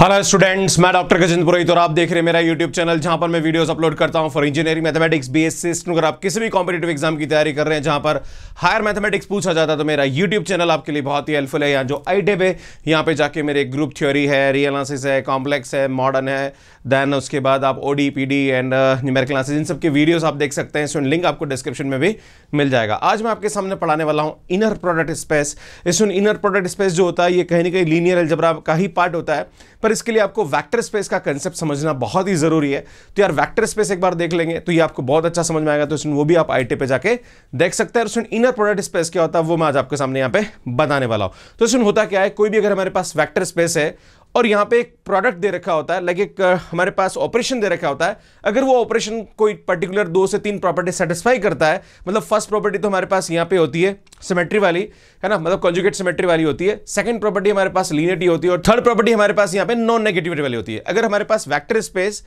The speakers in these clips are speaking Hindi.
हेलो स्टूडेंट्स मैं डॉक्टर गजेंद्र पुरोहित और आप देख रहे हैं मेरा यूट्यूब चैनल जहां पर मैं वीडियोस अपलोड करता हूं फॉर इंजीनियरिंग मैथमेटिक्स बीएससी अगर आप किसी भी कॉम्पिटेटिव एग्जाम की तैयारी कर रहे हैं जहां पर हायर मैथमेटिक्स पूछा जाता है तो मेरा यूट्यूब चैनल आपके लिए बहुत ही हेल्पफुल है यहाँ जो आई डे पे यहाँ पर जाके मेरे ग्रुप थ्योरी है रियलासिस है कॉम्प्लेक्स है मॉडर्न है देन उसके बाद आप O D P D and न्यूमेर क्लासेज इन सबके वीडियोज़ आप देख सकते हैं सुन लिंक आपको डिस्क्रिप्शन में भी मिल जाएगा आज मैं आपके सामने पढ़ाने वाला हूँ इनर प्रोडक्ट स्पेस इस इनर प्रोडक्ट स्पेस जो होता है ये कहीं ना कहीं लीनियर एल्जबरा का ही पार्ट होता है पर इसके लिए आपको वैक्टर स्पेस का कंसेप्ट समझना बहुत ही ज़रूरी है तो यार वैक्टर स्पेस एक बार देख लेंगे तो ये आपको बहुत अच्छा समझ में आएगा तो स्टूडेंट वो भी आप आई पे जाके देख सकते हैं स्टूडेंट इनर प्रोडक्ट स्पेस क्या होता है वो मैं आज आपके सामने यहाँ पे बताने वाला हूँ तो स्टूडेंट होता क्या है कोई भी अगर हमारे पास वैक्टर स्पेस है और यहाँ पे एक प्रोडक्ट दे रखा होता है लाइक एक uh, हमारे पास ऑपरेशन दे रखा होता है अगर वो ऑपरेशन कोई पर्टिकुलर दो से तीन प्रॉपर्टी सेटिस्फाई करता है मतलब फर्स्ट प्रॉपर्टी तो हमारे पास यहाँ पे होती है सिमेट्री वाली है ना मतलब कॉन्जुगेट सिमेट्री वाली होती है सेकंड प्रॉपर्टी हमारे पास लीनिटी होती है और थर्ड प्रॉपर्टी हमारे पास यहाँ पे नॉन नेगेटिविटी वाली होती है अगर हमारे पास वैक्टर स्पेस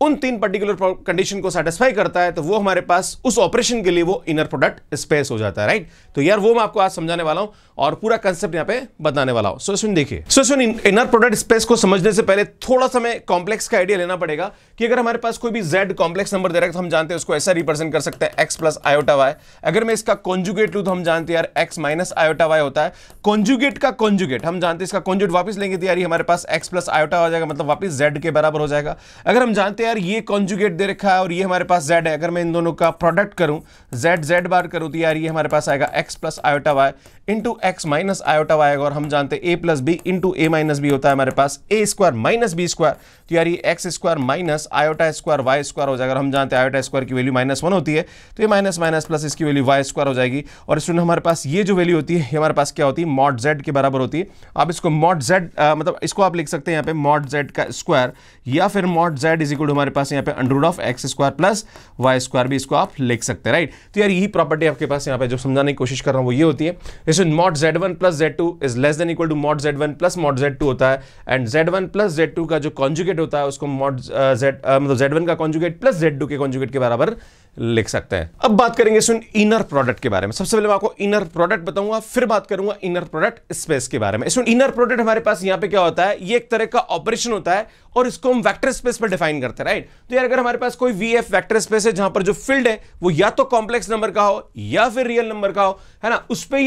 उन तीन पर्टिकुलर कंडीशन को सेटिस्फाई करता है तो वो हमारे पास उस ऑपरेशन के लिए वो इनर प्रोडक्ट स्पेस हो जाता है राइट तो यार वो मैं आपको आज समझाने वाला हूं और पूरा कंसेप्ट यहां पे बताने वाला हूं सो सुन देखिए सो सुन इनर प्रोडक्ट स्पेस को समझने से पहले थोड़ा सा हमें कॉम्प्लेक्स का आइडिया लेना पड़ेगा कि अगर हमारे पास कोई भी जेड कॉम्प्लेक्स नंबर दे रहा है तो हम जानते हैं उसको ऐसा रिप्रेजेंट कर सकते हैं एक्स प्लस आयोटा वाई अगर मैं इसका कॉन्जुगेट लू तो हम जानते यार एक्स माइनस आयोटा वाई होता है कॉन्जुगेट का कॉन्जुगेट हम जानते हैं इसका कॉन्जुगेट वापस लेंगे तो यार हमारे पास एक्स प्लस आयोटा हो जाएगा मतलब वापस जेड के बराबर हो जाएगा अगर हम जानते यार ये कॉन्जुगेट दे रखा है और ये हमारे पास जेड है अगर मैं इन दोनों का प्रोडक्ट करूं जेड जेड बार करूं तो यार ये हमारे पास आएगा x plus iota y into x minus iota y और हम जानते हैं a plus b into a minus b होता है हमारे पास a square minus b square तो यार ये x square minus iota square y square हो जाएगा अगर हम जानते हैं आयोटा स्क्वायर की वैल्यू माइनस वन होती है तो ये माइनस माइनस प्लस इसकी वैल्यू वाई स्क्वायर हो जाएगी और इसमें हमारे पास ये जो वैल्यू होती है ये हमारे पास क्या होती है मॉट जेड के बराबर होती है आप इसको मॉट जेड मतलब इसको आप लिख सकते हैं यहाँ पे मॉट जेड का स्क्वायर या फिर मॉट जेड इज इक्वल हमारे पास यहाँ पे under root of x square plus y square भी इसको आप लिख सकते हैं राइट तो यार यही प्रॉपर्टी आपके पास यहाँ पे जो समझाने की कोशिश कर रहा हूँ वो ये होती है जैसे mod z one plus z two is less than equal to mod z one plus mod z two होता है and z one plus z two का जो कॉन्जुगेट होता है उसको मॉट जेड uh, uh, मतलब जेड वन का कॉन्जुगेट प्लस जेड टू के कॉन्जुगेट के बराबर लिख सकते हैं अब बात करेंगे सुन इनर प्रोडक्ट के बारे में सबसे पहले मैं आपको इनर प्रोडक्ट बताऊंगा फिर बात करूंगा इनर प्रोडक्ट स्पेस के बारे में इनर प्रोडक्ट हमारे पास यहां पे क्या होता है ये एक तरह का ऑपरेशन होता है और इसको हम वेक्टर स्पेस पर डिफाइन करते हैं राइट तो यार अगर हमारे पास कोई वी एफ वैक्टर स्पेस है जहां पर जो फील्ड है वो या तो कॉम्प्लेक्स नंबर का हो या फिर रियल नंबर का हो है ना उस पर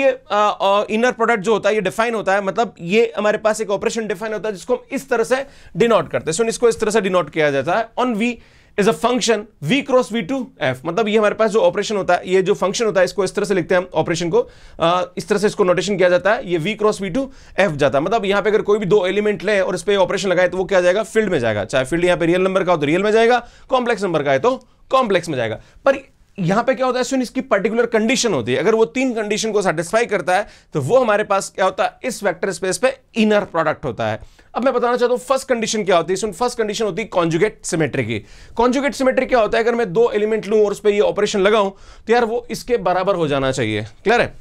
इनर प्रोडक्ट जो होता है ये डिफाइन होता है मतलब ये हमारे पास एक ऑपरेशन डिफाइन होता है जिसको हम इस तरह से डिनोट करते हैं सुन इसको इस तरह से डिनोट किया जाता है on v is a function v cross v to f मतलब ये हमारे पास जो ऑपरेशन होता है ये जो फंक्शन होता है इसको इस तरह से लिखते हैं हम ऑपरेशन को आ, इस तरह से इसको नोटेशन किया जाता है ये v cross v to f जाता है मतलब यहाँ पे अगर कोई भी दो एलिमेंट ले और इस पर ऑपरेशन लगाए तो वो क्या जाएगा फील्ड में जाएगा चाहे फील्ड यहाँ पे रियल नंबर का हो तो रियल में जाएगा कॉम्प्लेक्स नंबर का है तो कॉम्प्लेक्स में जाएगा पर यहां पे क्या होता है सुन इसकी पर्टिकुलर कंडीशन होती है अगर वो तीन कंडीशन को सेटिस्फाई करता है तो वो हमारे पास क्या होता है इस वेक्टर स्पेस पे इनर प्रोडक्ट होता है अब मैं बताना चाहता हूं फर्स्ट कंडीशन क्या होती है सुन फर्स्ट कंडीशन होती है कॉन्जुगेट सिमेट्री की कॉन्जुगेट सिमेट्री क्या होता है अगर मैं दो एलिमेंट लू और उस पर यह ऑपरेशन लगाऊं तो यार वो इसके बराबर हो जाना चाहिए क्लियर है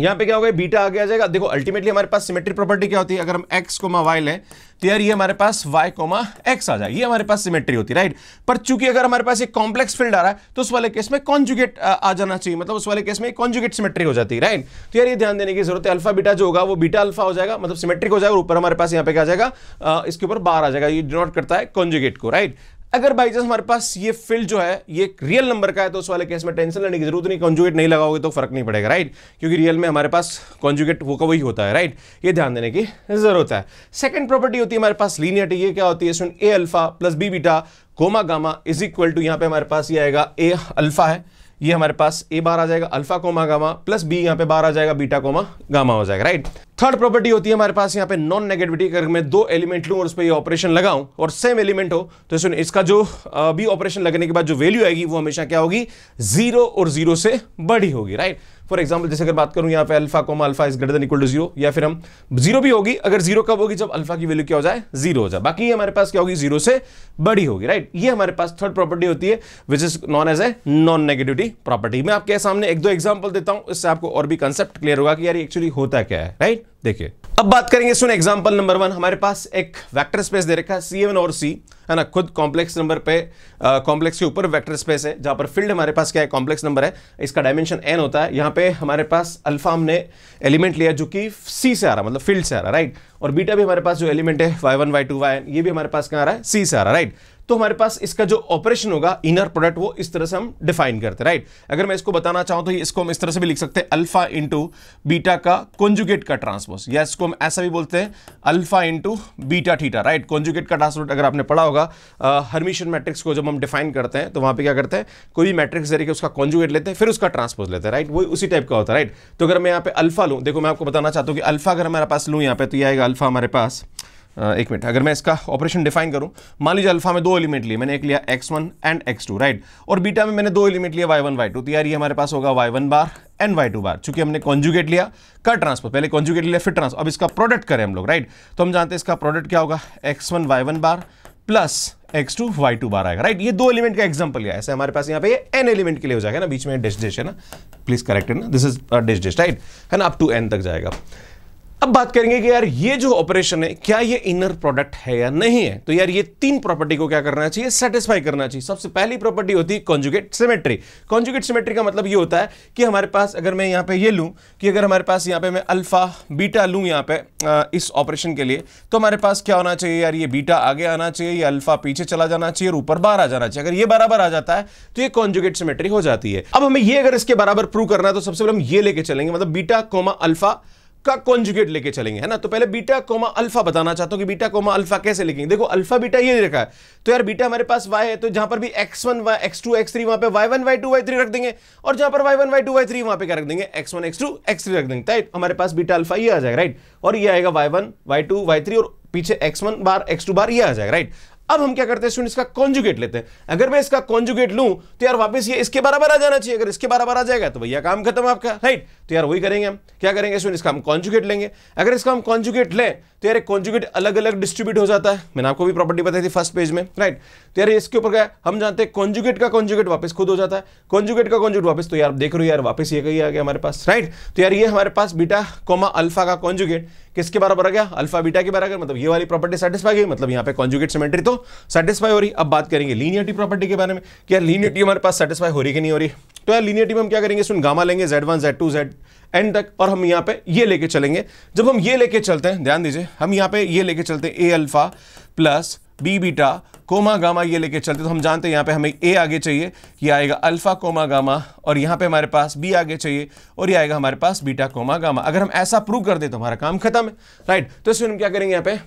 यहाँ पे क्या होगा बीटा आगे आ जाएगा देखो अल्टीमेटली हमारे पास सिमेट्री प्रॉपर्टी क्या होती है अगर हम एक्स कोमा वाई लें तो यार ये हमारे पास वाई कोमा एक्स आ जाए ये हमारे पास सिमेट्री होती है राइट पर चूंकि अगर हमारे पास एक कॉम्प्लेक्स फील्ड आ रहा है तो उस वाले केस में कॉन्जुगेट आ जाना चाहिए मतलब उस वाले केस में कॉन्जुगेट सिमेट्री हो जाती है राइट तो यार ये ध्यान देने की जरूरत है अल्फा बीटा जो होगा वो बीटा अल्फा हो जाएगा मतलब सिमेट्रिक हो जाएगा ऊपर हमारे पास यहाँ पे क्या आ जाएगा इसके ऊपर बार आ जाएगा ये डिनोट करता है कॉन्जुगेट को राइट अगर बाई चांस हमारे पास ये फील्ड जो है ये रियल नंबर का है तो उस वाले केस में टेंशन लेने की जरूरत नहीं कॉन्जुगेट नहीं लगाओगे तो फर्क नहीं पड़ेगा राइट क्योंकि रियल में हमारे पास कॉन्जुगेट वो का वही होता है राइट ये ध्यान देने की जरूरत है सेकंड प्रॉपर्टी होती है हमारे पास लीनियटी ये क्या होती है a alpha plus B beta comma gamma is equal to यहाँ पे हमारे पास ये आएगा ए अल्फा है ये हमारे पास ए बार आ जाएगा alpha comma gamma plus b यहाँ पे बार आ जाएगा बीटा कोमा गामा हो जाएगा राइट थर्ड प्रॉपर्टी होती है हमारे पास यहाँ पे नॉन नेगेटिविटी अगर मैं दो एलिमेंट लूँ और उस पर ऑपरेशन लगाऊं और सेम एलिमेंट हो तो सुन इसका जो बी ऑपरेशन लगने के बाद जो वैल्यू आएगी वो हमेशा क्या होगी जीरो और जीरो से बड़ी होगी राइट फॉर एग्जाम्पल जैसे अगर बात करूँ यहाँ पे alpha comma alpha is greater equal to zero या फिर हम जीरो भी होगी अगर जीरो कब होगी जब अल्फा की वैल्यू क्या हो जाए जीरो हो जाए बाकी हमारे पास क्या होगी जीरो से बड़ी होगी राइट ये हमारे पास थर्ड प्रॉपर्टी होती है which is known as a non negativity property मैं आपके सामने एक दो एग्जाम्पल देता हूँ इससे आपको और भी कंसेप्ट क्लियर होगा कि यार एक्चुअली होता क्या है राइट देखिए अब बात करेंगे सुन एग्जांपल नंबर वन हमारे पास एक वेक्टर स्पेस दे रखा है सी एवन और सी है ना खुद कॉम्प्लेक्स नंबर पे कॉम्प्लेक्स के ऊपर वेक्टर स्पेस है जहां पर फील्ड हमारे पास क्या है कॉम्प्लेक्स नंबर है इसका डायमेंशन एन होता है यहाँ पे हमारे पास अल्फा हमने एलिमेंट लिया जो कि सी से आ रहा मतलब फील्ड से आ रहा राइट और बीटा भी हमारे पास जो एलिमेंट है y one y two y ये भी हमारे पास क्या आ रहा है सी से आ रहा राइट तो हमारे पास इसका जो ऑपरेशन होगा इनर प्रोडक्ट वो इस तरह से हम डिफाइन करते हैं राइट अगर मैं इसको बताना चाहूँ तो इसको हम इस तरह से भी लिख सकते हैं अल्फा इंटू बीटा का कॉन्जुगेट का ट्रांसपोज या इसको हम ऐसा भी बोलते हैं alpha into beta theta right conjugate का ट्रांसपोर्ट अगर आपने पढ़ा होगा हर्मिशन मैट्रिक्स को जब हम डिफाइन करते हैं तो वहाँ पर क्या करते हैं कोई भी मैट्रिक्स जरिए उसका कॉन्जुगेट लेते हैं फिर उसका ट्रांसपोज लेते हैं राइट वो उसी टाइप का होता है राइट तो अगर मैं यहाँ पे अल्फा लूँ देखो मैं आपको बताना चाहता हूँ कि अल्फा अगर हमारे पास लूँ यहाँ पे तो ये आएगा अल्फा हमारे पास एक मिनट अगर मैं इसका ऑपरेशन डिफाइन करूं मान लीजिए अल्फा में दो एलिमेंट लिए मैंने एक लिया x one and x two right और बीटा में मैंने दो एलिमेंट लिया वाई वन तो यार ये हमारे पास होगा y one bar and two bar चूंकि हमने कॉन्जुगेट लिया का ट्रांसफर पहले कॉन्जुगेट लिया फिर ट्रांसफर अब इसका प्रोडक्ट करें हम लोग राइट तो हम जानते हैं इसका प्रोडक्ट क्या होगा x one bar plus x two y two bar आएगा राइट ये दो एलिमेंट का एग्जाम्पल लिया ऐसे हमारे पास यहाँ पे एन एलिमेंट के लिए हो जाएगा ना बीच में डेश डिश है ना प्लीज करेक्ट है ना दिस इज डेश राइट है ना अप टू एन तक जाएगा अब बात करेंगे कि यार ये जो ऑपरेशन है क्या ये इनर प्रोडक्ट है या नहीं है तो यार ये तीन प्रॉपर्टी को क्या करना चाहिए सेटिस्फाई करना चाहिए सबसे पहली प्रॉपर्टी होती है कॉन्जुगेट सिमेट्री कॉन्जुगेट सिमेट्री का मतलब ये होता है कि हमारे पास अगर मैं यहाँ पे ये लूँ कि अगर हमारे पास यहाँ पे मैं अल्फा बीटा लूँ यहाँ पे इस ऑपरेशन के लिए तो हमारे पास क्या होना चाहिए यार ये बीटा आगे आना चाहिए या अल्फा पीछे चला जाना चाहिए और ऊपर बाहर आ जाना चाहिए अगर ये बराबर आ जाता है तो ये कॉन्जुगेट सिमेट्री हो जाती है अब हमें ये अगर इसके बराबर प्रूव करना है तो सबसे पहले हम ये लेके चलेंगे मतलब बीटा कोमा अल्फा का कॉन्जुगेट लेके चलेंगे है ना तो पहले बीटा कोमा अल्फा बताना चाहता हूँ कि बीटा कोमा अल्फा कैसे लिखेंगे देखो अल्फा बीटा ये रखा है तो यार बीटा हमारे पास वाई है तो जहां पर भी x one y x two x three वहां पर y one y two y three रख देंगे और जहां पर y one y two y three वहां पर क्या रख देंगे x one x two x three रख देंगे राइट हमारे पास बीटा अल्फा ये आ जाएगा राइट और ये आएगा y one y two y three और पीछे x one bar x two bar ये आ जाएगा राइट अब हम क्या करते हैं इसका कॉन्जुगेट लेते हैं अगर मैं इसका कॉन्जुगेट लूं तो यार वापस ये इसके बराबर आ जाना चाहिए अगर इसके बराबर आ जाएगा तो भैया काम खत्म आपका राइट तो यार वही करेंगे हम क्या करेंगे इसका हम कॉन्जुगेट लेंगे अगर इसका हम कॉन्जुगेट लें तो यार कॉन्जुगेट अलग अलग डिस्ट्रीब्यूट हो जाता है मैंने आपको भी प्रॉपर्टी बताई थी फर्स्ट पेज में राइट तो यार इसके ऊपर क्या हम जानते हैं कॉन्जुगेट का कॉन्जुगेट वापस खुद हो जाता है कॉन्जुगेट का कॉन्जुगेट वापस तो यार देख रहे हो यार वापस ये कही आ गया हमारे पास राइट तो यार ये हमारे पास बीटा कोमा अल्फा का कॉन्जुगेट किसके बराबर आ गया अल्फा बीटा के बराबर मतलब ये वाली प्रॉपर्टी सेटिस्फाई हुई मतलब यहाँ पे कॉन्जुगेट सिमेट्री तो सेटिस्फाई हो रही अब बात करेंगे लीनियरिटी प्रॉपर्टी के बारे में क्या यार लीनियरिटी हमारे पास सेटिस्फाई हो रही कि नहीं हो रही तो यार लीनियरिटी में हम क्या करेंगे सुन गामा लेंगे z one z two z end तक और हम यहाँ पे ये लेके चलेंगे जब हम ये लेके चलते हैं ध्यान दीजिए हम यहाँ पे ये लेके चलते हैं ए alpha plus B beta comma gamma ये लेके चलते तो हम जानते हैं यहाँ पे हमें ए आगे चाहिए ये आएगा अल्फा कोमा गामा और यहाँ पे हमारे पास बी आगे चाहिए और ये आएगा हमारे पास बीटा कोमा गामा अगर हम ऐसा प्रूव कर दें तो हमारा काम खत्म है राइट तो इसमें हम क्या करेंगे यहाँ पे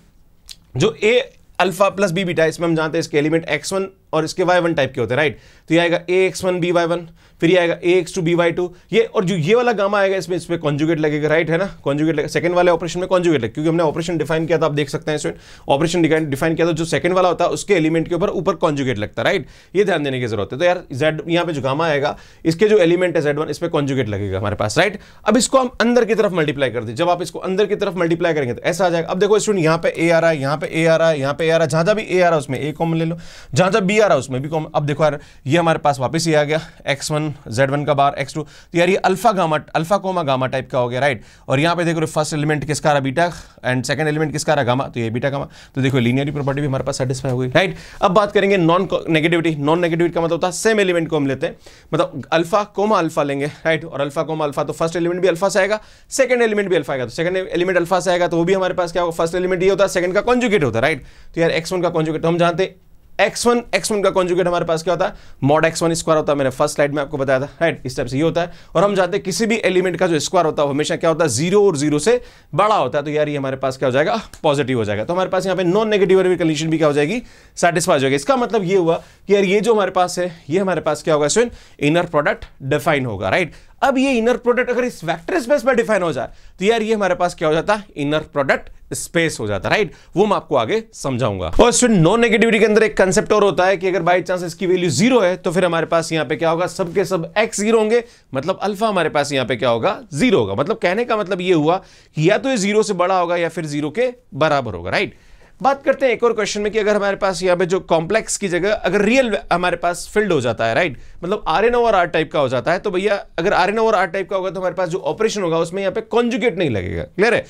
जो a alpha plus B beta इसमें हम जानते हैं इसके एलिमेंट एक्स वन और इसके वाई वन टाइप के होते हैं राइट तो ये आएगा a x one b y one फिर ये आएगा a x two b y two ये और जो ये वाला गामा आएगा इसमें इस पर कॉन्जुगेट लगेगा राइट है ना कॉन्जुगेट लगेगा सेकंड वाले ऑपरेशन में कॉन्जुगेट लगे क्योंकि हमने ऑपरेशन डिफाइन किया था आप देख सकते हैं इसमें ऑपरेशन डिफाइन किया था जो सेकंड वाला होता है उसके एलिमेंट के ऊपर ऊपर कॉन्जुगेट लगता है राइट ये ध्यान देने की जरूरत है तो यार जेड यहाँ पे जो गामा आएगा इसके जो एलिमेंट है जेड वन इस पर कॉन्जुगेट लगेगा हमारे पास राइट अब इसको हम अंदर की तरफ मल्टीप्लाई कर दें जब आप इसको अंदर की तरफ मल्टीप्लाई करेंगे तो ऐसा आ जाएगा अब देखो स्टूडेंट यहाँ पे ए आ रहा है यहाँ पे ए आ रहा है यहाँ पे ए आ रहा है जहाँ जहाँ भी ए आ रहा है उसमें ए कॉमन ले लो जहाँ जहाँ बी टी आ रहा है उसमें भी कॉमन अब देखो यार ये हमारे पास वापस ही आ गया एक्स वन जेड वन का बार एक्स टू तो यार ये alpha gamma alpha comma gamma type का हो गया राइट और यहाँ पे देखो फर्स्ट एलिमेंट किसका रहा बीटा एंड सेकंड एलिमेंट किसका रहा गामा तो ये बीटा गामा तो देखो लीनियरी प्रॉपर्टी भी हमारे पास सेटिस्फाई हो गई राइट अब बात करेंगे नॉन नेगेटिविटी नॉन नेगेटिविटी का मतलब होता है सेम एलिमेंट को हम लेते हैं मतलब अल्फा कोमा अल्फा लेंगे राइट और अल्फा कोमा अल्फा तो फर्स्ट एलिमेंट भी अल्फा से आएगा सेकंड एलिमेंट भी अल्फा आएगा तो सेकंड एलिमेंट अल्फा से आएगा तो वो भी हमारे पास क्या होगा फर्स्ट एलिमेंट ये होता है सेकंड का कॉन्जुगेट होता है राइट तो यार एक्स वन का कॉन्जुगेट तो हम जानते हैं एक्स वन का कॉन्जुगेट हमारे पास क्या होता है मॉड वन स्क्वायर होता है मैंने फर्स्ट स्लाइड में आपको बताया था राइट इस टाइप से ये होता है और हम जानते हैं किसी भी एलिमेंट का जो स्क्वायर होता है हमेशा क्या होता है जीरो और जीरो से बड़ा होता है तो यार ये हमारे पास क्या हो जाएगा पॉजिटिव हो जाएगा तो हमारे पास यहाँ पे नॉन नेगेटिव कंडीशन भी क्या हो जाएगी सेटिस्फाई हो जाएगी इसका मतलब ये हुआ कि यार ये जो हमारे पास है ये हमारे पास क्या होगा स्वयं इनर प्रोडक्ट डिफाइन होगा राइट अब ये इनर प्रोडक्ट अगर इस वेक्टर स्पेस में डिफाइन हो जाए तो यार ये हमारे पास क्या हो जाता है इनर प्रोडक्ट स्पेस हो जाता राइट वो मैं आपको आगे समझाऊंगा और फिर नो नेगेटिविटी के अंदर एक कंसेप्ट और होता है कि अगर बाई चांस इसकी वैल्यू जीरो है तो फिर हमारे पास यहां पे क्या होगा सबके सब एक्स जीरो होंगे मतलब अल्फा हमारे पास यहां पे क्या होगा जीरो होगा मतलब कहने का मतलब ये हुआ कि या तो ये जीरो से बड़ा होगा या फिर जीरो के बराबर होगा राइट बात करते हैं एक और क्वेश्चन में कि अगर हमारे पास यहाँ पे जो कॉम्प्लेक्स की जगह अगर रियल हमारे पास फिल्ड हो जाता है राइट मतलब R N over R type का हो जाता है तो भैया अगर R N over R type का होगा तो हमारे पास जो ऑपरेशन होगा उसमें यहाँ पे कॉन्जुगेट नहीं लगेगा क्लियर है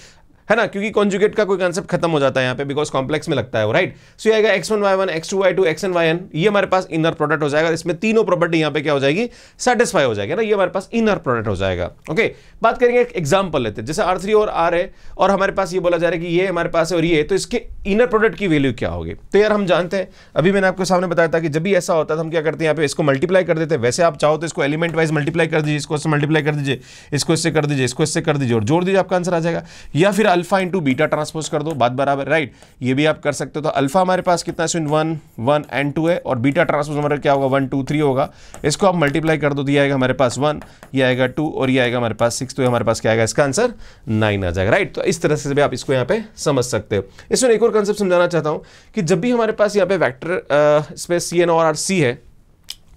है ना क्योंकि कॉन्जुगेट का कोई कॉन्सेप्ट खत्म हो जाता है यहाँ पे बिकॉज कॉम्प्लेक्स में लगता है राइट सो आएगा x one y one x two y two x n y n ये हमारे पास इनर प्रोडक्ट हो जाएगा इसमें तीनों प्रॉपर्टी यहाँ पे क्या हो जाएगी सेटिस्फाई हो जाएगी ना ये हमारे पास इनर प्रोडक्ट हो जाएगा ओके बात करेंगे एक एग्जाम्पल लेते हैं जैसे आर थ्री और आर है और हमारे पास ये बोला जा रहा है कि ये हमारे पास है और ये तो इसके इनर प्रोडक्ट की वैल्यू क्या होगी तो यार हम जानते हैं अभी मैंने आपको सामने बताया था कि जब भी ऐसा होता है हम क्या करते हैं यहाँ पे इसको मल्टीप्लाई कर देते हैं वैसे आप चाहो तो इसको एलिमेंट वाइज मल्टीप्लाई कर दीजिए इसको मल्टीप्लाई कर दीजिए इसको इससे कर दीजिए इसको इससे कर दीजिए और जोड़ दीजिए आपका आंसर आ जाएगा या फिर अल्फा इंटू बीटा ट्रांसपोज कर दो बात बराबर राइट ये भी आप कर सकते हो तो अल्फा हमारे पास कितना है स्विन वन वन एंड टू है और बीटा ट्रांसपोज हमारा क्या होगा वन टू थ्री होगा इसको आप मल्टीप्लाई कर दो तो ये आएगा हमारे पास वन ये आएगा टू और ये आएगा हमारे पास सिक्स तो हमारे पास क्या आएगा इसका आंसर नाइन आ जाएगा राइट तो इस तरह से भी आप इसको यहाँ पे समझ सकते हो इसमें एक और कंसेप्ट समझाना चाहता हूँ कि जब भी हमारे पास यहाँ पे वैक्टर स्पेस सी एन और आर सी है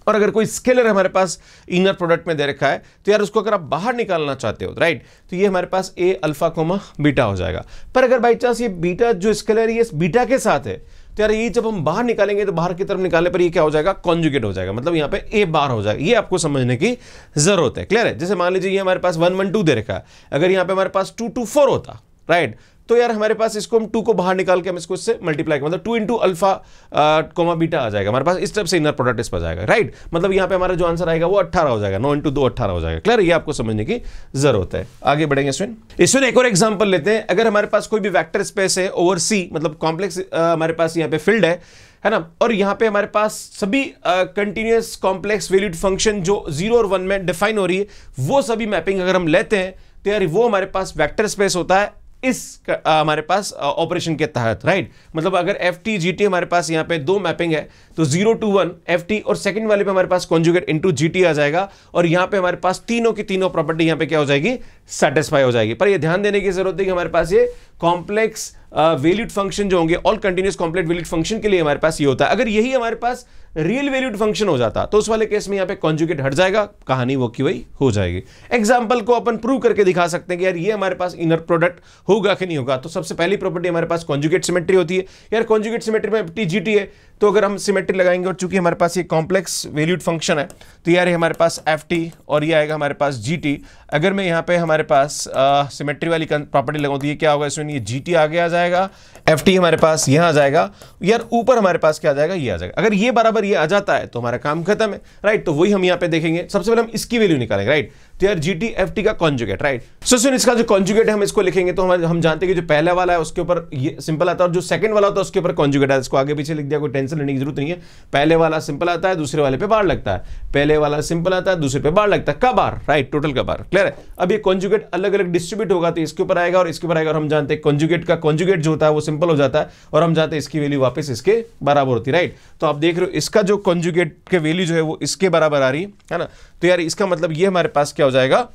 और अगर कोई स्केलर हमारे पास इनर प्रोडक्ट में दे रखा है तो यार उसको अगर आप बाहर निकालना चाहते हो राइट तो ये हमारे पास ए अल्फा कोमा बीटा हो जाएगा पर अगर बाई चांस ये बीटा जो स्केलर ये बीटा के साथ है तो यार ये जब हम बाहर निकालेंगे तो बाहर की तरफ निकालने पर ये क्या हो जाएगा कॉन्जुगेट हो जाएगा मतलब यहाँ पे ए बार हो जाएगा ये आपको समझने की जरूरत है क्लियर है जैसे मान लीजिए ये हमारे पास वन वन टू दे रखा है अगर यहाँ पे हमारे पास टू टू फोर होता राइट right. तो यार हमारे पास इसको हम टू को बाहर निकाल के हम इसको इससे मल्टीप्लाई मतलब two into alpha comma beta आ जाएगा हमारे पास इस तरफ से इनर प्रोडक्ट इस पर जाएगा राइट मतलब यहां पे हमारा जो आंसर आएगा वो अट्ठारह हो जाएगा नौ इंटू दो अट्ठारह हो जाएगा क्लियर ये आपको समझने की जरूरत है आगे बढ़ेंगे स्विन इसमें एक और एग्जाम्पल लेते हैं अगर हमारे पास कोई भी वैक्टर स्पेस है ओवर सी मतलब कॉम्प्लेक्स हमारे पास यहाँ पे फील्ड है है ना और यहाँ पे हमारे पास सभी कंटिन्यूस कॉम्प्लेक्स वैल्यूड फंक्शन जो जीरो और वन में डिफाइन हो रही है वो सभी मैपिंग अगर हम लेते हैं तो यार वो हमारे पास वेक्टर स्पेस होता है इस हमारे पास ऑपरेशन के तहत राइट मतलब अगर एफ टी जी टी हमारे पास यहां पे दो मैपिंग है तो zero to one F T और सेकंड वाले पे हमारे पास कॉन्जुगेट इंटू जी टी आ जाएगा और यहां पे हमारे पास तीनों की तीनों प्रॉपर्टी यहां पे क्या हो जाएगी सेटिस्फाई हो जाएगी पर ये ध्यान देने की जरूरत है कि हमारे पास ये कॉम्प्लेक्स वैल्यूड फंक्शन जो होंगे all continuous complex valued function के लिए हमारे पास ये होता है अगर यही हमारे पास रियल वैल्यूड फंक्शन हो जाता तो उस वाले केस में यहाँ पे कॉन्जुगेट हट जाएगा कहानी वो की वही हो जाएगी एग्जाम्पल को अपन प्रूव करके दिखा सकते हैं कि यार ये हमारे पास इनर प्रोडक्ट होगा कि नहीं होगा तो सबसे पहली प्रॉपर्टी हमारे पास कॉन्जुकेट सिमेट्री होती है यार कॉन्जुकेट सिमेट्री में टी जी टी है तो अगर हम सिमेट्री लगाएंगे और चूंकि हमारे पास ये कॉम्प्लेक्स वैल्यूड फंक्शन है तो यार हमारे पास एफ और ये आएगा हमारे पास जी अगर मैं यहाँ पे हमारे पास सिमेट्री वाली प्रॉपर्टी लगाऊँ तो ये क्या होगा इसमें ये जी आगे आ जाएगा एफ हमारे पास यहाँ आ जाएगा यार ऊपर हमारे पास क्या आ जाएगा ये आ जाएगा अगर ये बराबर ये आ जाता है तो हमारा काम खत्म है राइट तो वही हम यहाँ पे देखेंगे सबसे पहले हम इसकी वैल्यू निकालेंगे right they are G T F T का कॉन्जुगेट राइट सो सुन इसका जो कॉन्जुगेट है हम इसको लिखेंगे तो हम हम जानते हैं कि जो पहला वाला है उसके ऊपर ये सिंपल आता है और जो सेकंड वाला होता है उसके ऊपर कॉन्जुगेट है इसको आगे पीछे लिख दिया कोई टेंशन लेने की जरूरत नहीं है पहले वाला सिंपल आता है दूसरे वाले पे बार लगता है पहले वाला सिंपल आता है दूसरे पे बार लगता है का बार राइट टोटल का बार क्लियर है अब ये कॉन्जुगेट अलग अलग डिस्ट्रीब्यूट होगा तो इसके ऊपर आएगा और इसके ऊपर आएगा और हम जानते हैं कॉन्जुगेट का कॉन्जुगेट जो होता है वो सिंपल हो जाता है और हम जानते हैं इसकी वैल्यू वापस इसके बराबर होती है राइट तो आप देख रहे हो इसका जो कॉन्जुगेट के वैल्यू जो है वो इसके बराबर आ रही है ना तो यार इसका मतलब ये हमारे पास क्या हो जाएगा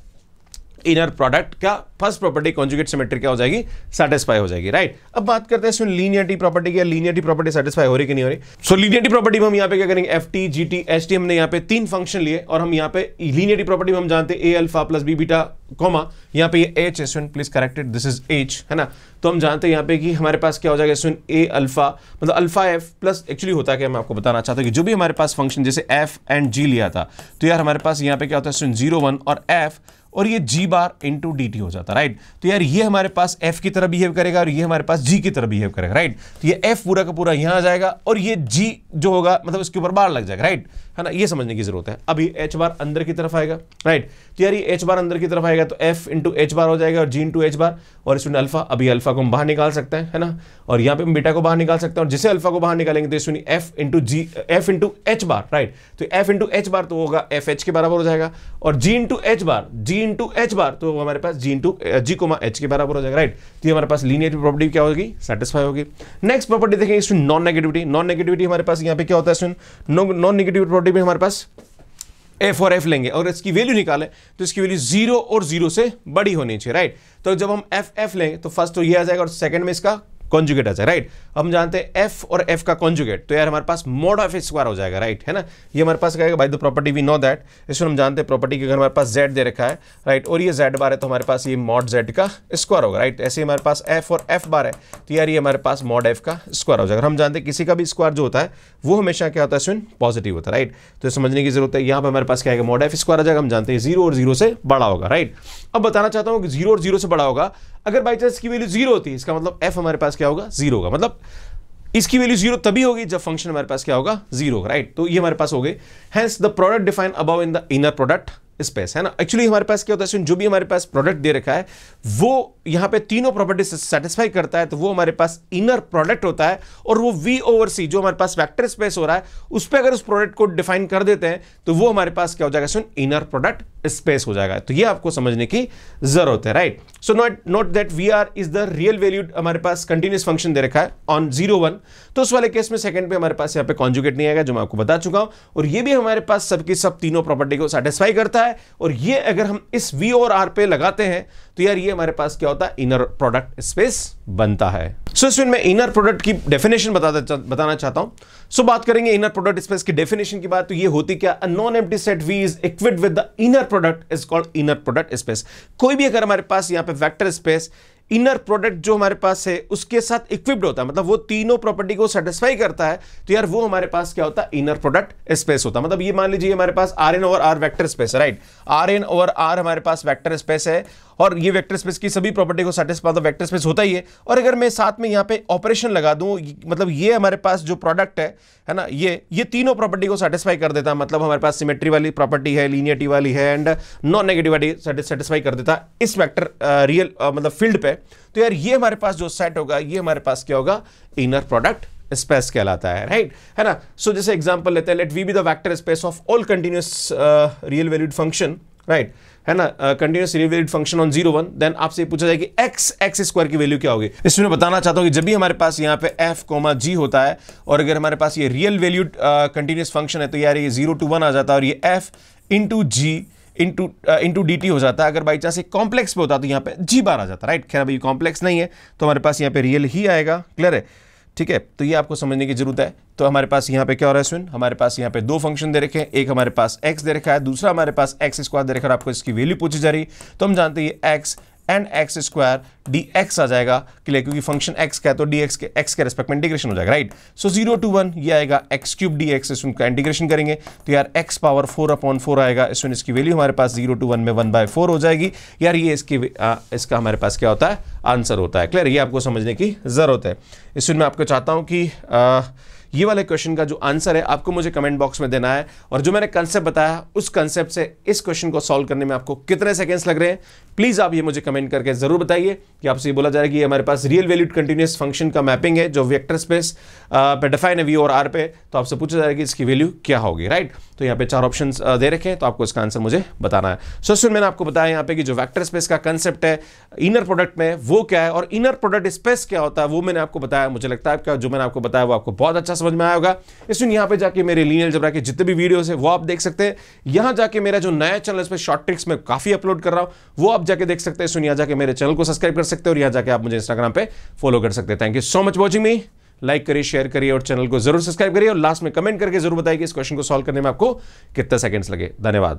इनर प्रोडक्ट का फर्स्ट प्रॉपर्टी कॉन्जुगेट सिमेट्री क्या हो जाएगी सेटिस्फाई हो जाएगी राइट right? अब बात करते हैं इसमें लीनियरिटी प्रॉपर्टी या लीनियरिटी प्रॉपर्टी सेटिस्फाई हो रही कि नहीं हो रही सो so, लीनियरिटी प्रॉपर्टी में हम यहाँ पे क्या करेंगे F T G T H T हमने यहाँ पे तीन फंक्शन लिए और हम यहाँ पे लीनियरिटी प्रॉपर्टी में हम जानते हैं ए alpha plus B beta comma यहाँ पे H S one please corrected this is H है ना तो हम जानते हैं यहाँ पे कि हमारे पास क्या हो जाएगा एस ए अल्फा मतलब अल्फा एफ प्लस एक्चुअली होता क्या मैं आपको बताना चाहता हूँ कि जो भी हमारे पास फंक्शन जैसे एफ एंड जी लिया था तो यार हमारे पास यहाँ पे क्या होता है एस जीरो वन और एफ और ये जी बार इंटू डी हो जाता राइट तो यार ये हमारे पास एफ की तरह बिहेव करेगा और ये हमारे पास जी की तरह बिहेव करेगा राइट तो ये एफ पूरा का पूरा यहाँ आ जाएगा और ये जी जो होगा मतलब इसके ऊपर बार लग जाएगा राइट है ना ये समझने की जरूरत है अभी एच बार अंदर की तरफ आएगा राइट तो यार ये एच बार अंदर की तरफ आएगा तो एफ इंटू एच बार हो जाएगा और जी इंटू एच बार और स्टूडेंट अल्फा अभी अल्फा को हम बाहर निकाल सकते हैं है ना और यहाँ पे हम बीटा को बाहर निकाल सकते हैं और जिसे अल्फा को बाहर निकालेंगे तो student F into G F into H bar right तो एफ इंटू एच बार तो होगा एफ एच के बराबर हो जाएगा और G into H bar G into H bar तो हमारे पास G into G comma H के बराबर हो जाएगा राइट तो ये हमारे पास लीनियर प्रॉपर्टी क्या होगी सेटिस्फाई होगी नेक्स्ट प्रॉपर्टी देखेंगे इसमें नॉन नेगेटिविटी नॉन नेगेटिविटी हमारे पास यहाँ पे क्या होता है नॉन नेगेटिव प्रॉपर्टी में हमारे पास एफ और एफ लेंगे और इसकी वैल्यू निकालें तो इसकी वैल्यू जीरो और जीरो से बड़ी होनी चाहिए राइट तो जब हम एफ एफ लेंगे तो फर्स्ट तो ये आ जाएगा और सेकंड में इसका कॉन्जुगेट आ जाए राइट हम जानते हैं एफ और एफ का कॉन्जुगेट तो यार हमारे पास मोड ऑफ स्क्वायर हो जाएगा राइट है ना ये हमारे पास कहेगा by the property we know that इसमें हम जानते हैं प्रॉपर्टी के अगर हमारे पास जेड दे रखा है राइट और ये जेड बार है तो हमारे पास ये मॉड जेड का स्क्वायर होगा राइट ऐसे हमारे पास एफ और एफ बार है तो यार ये हमारे पास मॉड एफ का स्क्वायर हो जाएगा हम जानते हैं किसी का भी स्क्वायर जो होता है वो हमेशा क्या होता है स्विन पॉजिटिव होता है राइट तो समझने की जरूरत है यहाँ पर हमारे पास क्या है मॉड एफ स्क्वायर आ जाएगा हम जानते हैं जीरो और जीरो से बड़ा होगा राइट अब बताना चाहता हूँ कि जीरो और जीरो से बड़ा होगा अगर बाई चांस की वैल्यू जीरो होती है इसका मतलब एफ हमारे पास क्या होगा जीरो होगा मतलब इसकी वैल्यू जीरो तभी होगी जब फंक्शन हमारे पास क्या होगा जीरो होगा राइट तो ये हमारे पास हो गए hence the product define above in the inner product space है ना एक्चुअली हमारे पास क्या होता है जो भी हमारे पास प्रोडक्ट दे रखा है वो यहाँ पे तीनों प्रॉपर्टी सेटिस्फाई करता है तो वो हमारे पास इनर प्रोडक्ट होता है और वो वी ओवर सी जो हमारे पास वेक्टर स्पेस हो रहा है उस पर अगर उस प्रोडक्ट को डिफाइन कर देते हैं तो वो हमारे पास क्या हो जाएगा सुन इनर प्रोडक्ट स्पेस हो जाएगा तो ये आपको समझने की जरूरत है right so not not that we are is the real value हमारे पास कंटिन्यूस फंक्शन दे रखा है ऑन जीरो वन तो उस वाले केस में सेकंड पे हमारे पास यहाँ पे कॉन्जुगेट नहीं आएगा जो मैं आपको बता चुका हूं और ये भी हमारे पास सबकी सब तीनों प्रॉपर्टी को सेटिस्फाई करता है है और ये अगर हम इस वी और आर पे लगाते हैं तो यार ये हमारे पास क्या होता है इनर प्रोडक्ट स्पेस बनता है सो so, इसमें मैं इनर प्रोडक्ट की डेफिनेशन बताता बताना चाहता हूं सो so, बात करेंगे इनर प्रोडक्ट स्पेस की डेफिनेशन की बात तो ये होती क्या a non empty set V is equipped with the inner product is called inner product space कोई भी अगर हमारे पास यहां पे वैक्टर स्पेस इनर प्रोडक्ट जो हमारे पास है उसके साथ इक्विप्ड होता है मतलब वो तीनों प्रॉपर्टी को सेटिस्फाई करता है तो यार वो हमारे पास क्या होता है इनर प्रोडक्ट स्पेस होता है मतलब ये मान लीजिए हमारे पास R N over R vector space है right R N over R हमारे पास वैक्टर स्पेस है और ये वेक्टर स्पेस की सभी प्रॉपर्टी को सेटिस्फाई मतलब वेक्टर स्पेस होता ही है और अगर मैं साथ में यहाँ पे ऑपरेशन लगा दूँ मतलब ये हमारे पास जो प्रोडक्ट है है ना ये ये तीनों प्रॉपर्टी को सेटिस्फाई कर देता है मतलब हमारे पास सिमेट्री वाली प्रॉपर्टी है लीनियटी वाली है एंड नॉन नेगेटिव वाली सेटिस्फाई कर देता है इस वैक्टर रियल मतलब फील्ड पर है तो यार ये हमारे पास जो सेट होगा ये हमारे पास क्या होगा इनर प्रोडक्ट स्पेस कहलाता है राइट है ना सो so, जैसे एग्जांपल लेते हैं let V be the vector space of all continuous real valued function right है ना continuous real valued function on zero one then आपसे पूछा जाए कि एक्स एक्स स्क्वायर की वैल्यू क्या होगी इसमें मैं बताना चाहता हूँ कि जब भी हमारे पास यहाँ पे एफ कोमा जी होता है और अगर हमारे पास ये रियल वैल्यूड कंटिन्यूस फंक्शन है तो यार ये जीरो टू वन आ जाता है और ये F into G into into D हो जाता है अगर बाई चांस एक कॉम्प्लेक्स पे होता तो यहाँ पे जी बार आ जाता राइट खैर अभी कॉम्प्लेक्स नहीं है तो हमारे पास यहाँ पे रियल ही आएगा क्लियर है ठीक है तो ये आपको समझने की जरूरत है तो हमारे पास यहाँ पे क्या हो रहा है सुन हमारे पास यहाँ पे दो फंक्शन दे रखे हैं एक हमारे पास एक्स दे रखा है दूसरा हमारे पास एक्स स्क्वायर दे रखा है आपको इसकी वैल्यू पूछी जा रही है तो हम जानते हैं ये X and X square D X आ जाएगा क्लियर क्योंकि फंक्शन एक्स का है तो डी एक्स के एक्स के रेस्पेक्ट में इंटीग्रेशन हो जाएगा right so zero to one ये आएगा एक्स क्यूब डी एक्स इस का इंटीग्रेशन करेंगे तो यार X power four upon four आएगा इसमें इसकी वैल्यू हमारे पास जीरो टू वन में वन बाय फोर हो जाएगी यार ये इसकी आ, इसका हमारे पास क्या होता है आंसर होता है क्लियर ये आपको समझने की ज़रूरत है इसमें मैं आपको चाहता हूँ कि आ, ये वाले क्वेश्चन का जो आंसर है आपको मुझे कमेंट बॉक्स में देना है और जो मैंने कंसेप्ट बताया उस कंसेप्ट से इस क्वेश्चन को सॉल्व करने में आपको कितने सेकेंड्स लग रहे हैं प्लीज़ आप ये मुझे कमेंट करके ज़रूर बताइए कि आपसे ये बोला जा रहा है कि हमारे पास रियल वैल्यूड कंटिन्यूस फंक्शन का मैपिंग है जो वेक्टर स्पेस पे डिफाइन है वी और आर पे तो आपसे पूछा जा रहा है कि इसकी वैल्यू क्या होगी राइट तो यहाँ पे चार ऑप्शन दे रखे हैं तो आपको इसका आंसर मुझे बताना है सो सुन मैंने आपको बताया यहाँ पे कि जो वैक्टर स्पेस का कंसेप्ट है इनर प्रोडक्ट में वो क्या है और इनर प्रोडक्ट स्पेस क्या होता है वो मैंने आपको बताया मुझे लगता है जो मैंने आपको बताया वो आपको बहुत अच्छा समझ में आया होगा इसलिए यहाँ पे जाके मेरे लीनियर जबरा के जितने भी वीडियोस हैं वो आप देख सकते हैं यहाँ जाके मेरा जो नया चैनल इस पर शॉर्ट ट्रिक्स में काफी अपलोड कर रहा हूँ वो आप जाके देख सकते हैं इसलिए यहाँ जाके मेरे चैनल को सब्सक्राइब कर सकते हैं और यहाँ जाके आप मुझे इंस्टाग्राम पर फॉलो कर सकते हैं thank you so much watching me like करिए शेयर करिए और चैनल को जरूर सब्सक्राइब करिए और लास्ट में कमेंट करके जरूर बताइए कि इस क्वेश्चन को सॉल्व करने में आपको कितने सेकंड्स लगे धन्यवाद